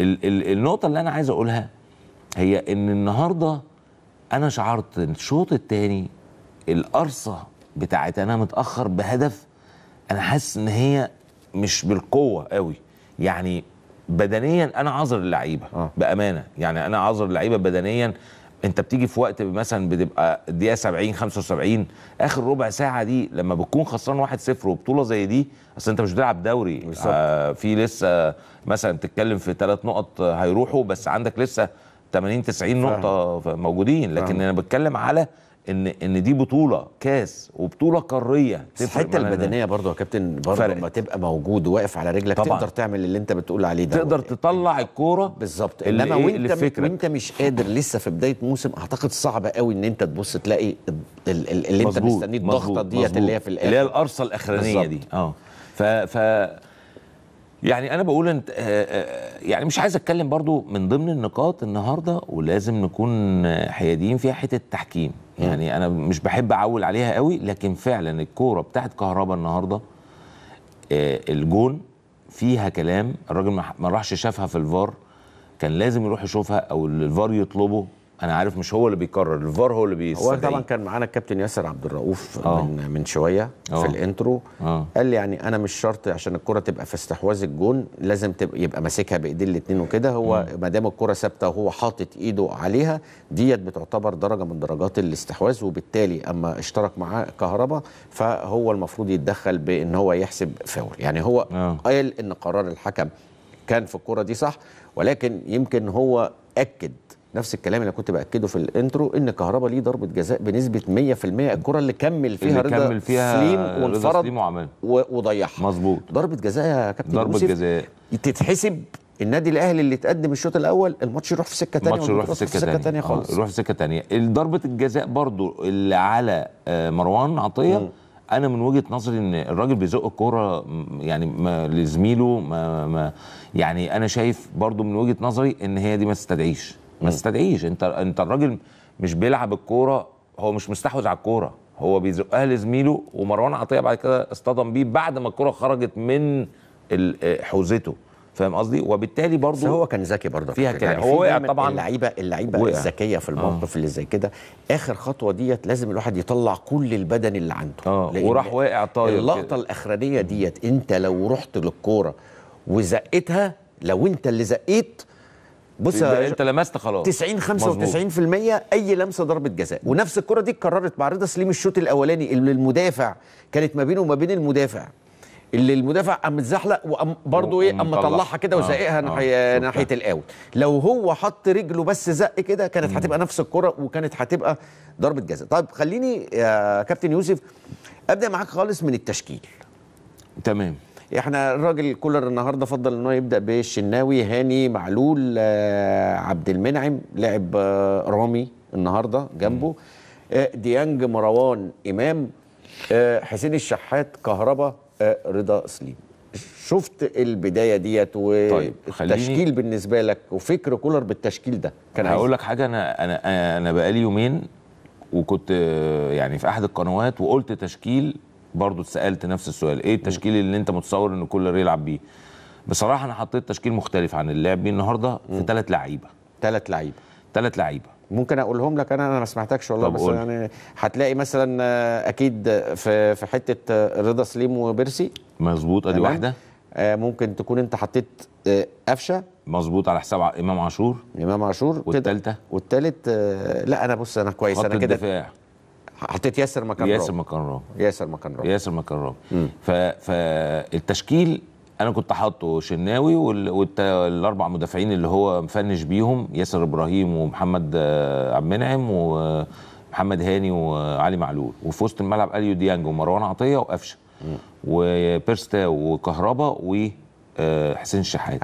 ال ال النقطه اللي انا عايز اقولها هي ان النهارده انا شعرت ان الشوط الثاني القرصه بتاعت انا متاخر بهدف انا حاسس ان هي مش بالقوه قوي يعني بدنيا انا عذر اللعيبه آه. بامانه يعني انا عذر اللعيبه بدنيا انت بتيجي في وقت مثلا بتبقى الدقيقه 70 75 اخر ربع ساعه دي لما بتكون خسران 1-0 وبطوله زي دي اصل انت مش بتلعب دوري آه في لسه مثلا تتكلم في ثلاث نقط هيروحوا بس عندك لسه 80 90 نقطه موجودين لكن فهم. انا بتكلم على ان ان دي بطوله كاس وبطوله قاريه الحته البدنيه برضو يا كابتن برضه لما تبقى موجود وواقف على رجلك طبعًا. تقدر تعمل اللي انت بتقول عليه ده تقدر تطلع الكوره بالظبط انما إيه وانت وانت مش قادر لسه في بدايه موسم اعتقد صعب قوي ان انت تبص تلاقي اللي مزبوط. انت مستنيه الضغطه ديت اللي هي في الاخر اللي هي القرصه الاخرانيه دي اه ف ف يعني انا بقول انت آه، آه، يعني مش عايز اتكلم برضو من ضمن النقاط النهارده ولازم نكون حياديين فيها حته التحكيم يعني انا مش بحب اعول عليها قوي لكن فعلا الكوره بتاعت كهربا النهارده آه، الجون فيها كلام الراجل ما راحش شافها في الفار كان لازم يروح يشوفها او الفار يطلبه انا عارف مش هو اللي بيقرر الفار هو اللي بيستدعي هو طبعا كان معانا الكابتن ياسر عبد الرؤوف آه. من من شويه أوه. في آه. الانترو أوه. قال لي يعني انا مش شرط عشان الكره تبقى في استحواذ الجون لازم تبقى يبقى ماسكها بايدين الاثنين وكده هو ما دام الكره ثابته وهو حاطط ايده عليها ديت بتعتبر درجه من درجات الاستحواذ وبالتالي اما اشترك معاه كهربا فهو المفروض يتدخل بان هو يحسب فاول يعني هو أوه. قال ان قرار الحكم كان في الكره دي صح ولكن يمكن هو اكد نفس الكلام اللي كنت باكده في الانترو ان كهربا ليه ضربه جزاء بنسبه 100% الكره اللي كمل فيها اللي رضا فيها سليم وانفرد وضيعها مظبوط ضربه جزاء يا كابتن ضربه جزاء تتحسب النادي الاهلي اللي اتقدم الشوط الاول الماتش يروح في سكه ثانيه الماتش يروح في سكه, ثانيه تانية, آه، خالص يروح في سكه ثانيه ضربه الجزاء برضو اللي على آه، مروان عطيه م. انا من وجهه نظري ان الراجل بيزق الكوره يعني ما لزميله ما, ما يعني انا شايف برضو من وجهه نظري ان هي دي ما تستدعيش ما تستدعيش انت انت الراجل مش بيلعب الكوره هو مش مستحوذ على الكوره هو بيزقها لزميله ومروان عطيه بعد كده اصطدم بيه بعد ما الكوره خرجت من آه، حوزته فاهم قصدي وبالتالي برضه هو كان ذكي برضه فيها كده يعني هو وقع طبعا اللعيبه اللعيبه الذكيه في الموقف آه. اللي زي كده اخر خطوه ديت لازم الواحد يطلع كل البدن اللي عنده اه وراح واقع طاير اللقطه كده. الاخرانيه ديت انت لو رحت للكوره وزقتها لو انت اللي زقيت بص انت لمست خلاص 90 95% اي لمسه ضربه جزاء ونفس الكره دي اتكررت مع رضا سليم الشوط الاولاني اللي المدافع كانت ما بينه وما بين المدافع اللي المدافع قام متزحلق وقام برضه ايه قام مطلعها كده وزقها آه ناحيه آه ناحيه الاوت لو هو حط رجله بس زق كده كانت هتبقى نفس الكره وكانت هتبقى ضربه جزاء طيب خليني يا كابتن يوسف ابدا معاك خالص من التشكيل تمام احنا الراجل كولر النهارده فضل ان هو يبدا بالشناوي هاني معلول آه، عبد المنعم لاعب آه، رامي النهارده جنبه آه، ديانج مروان امام حسين الشحات كهربا رضا سليم شفت البدايه ديت طيب، والتشكيل طيب بالنسبه لك وفكر كولر بالتشكيل ده كان هقول لك حاجه انا انا انا بقالي يومين وكنت يعني في احد القنوات وقلت تشكيل برضو اتسالت نفس السؤال ايه التشكيل اللي انت متصور ان كولر يلعب بيه بصراحه انا حطيت تشكيل مختلف عن اللي لعب بيه النهارده في ثلاث لعيبه ثلاث لعيبه ثلاث لعيبه ممكن اقولهم لك انا انا ما سمعتكش والله بس قول. يعني هتلاقي مثلا اكيد في في حته رضا سليم وبيرسي مظبوط ادي واحده آه، ممكن تكون انت حطيت آه، قفشه مظبوط على حساب امام عاشور امام عاشور والثالثه والثالث آه، لا انا بص انا كويس انا كده حطيت ياسر مكان ياسر مكان روم ياسر مكان روم ياسر مكان رام فالتشكيل انا كنت حاطه شناوي والاربع مدافعين اللي هو مفنش بيهم ياسر ابراهيم ومحمد آه، عبد المنعم ومحمد آه، هاني وعلي معلول وفي وسط الملعب اليو ديانج ومروان عطيه وقفشه وبيرستا وكهربا وحسين آه، الشحات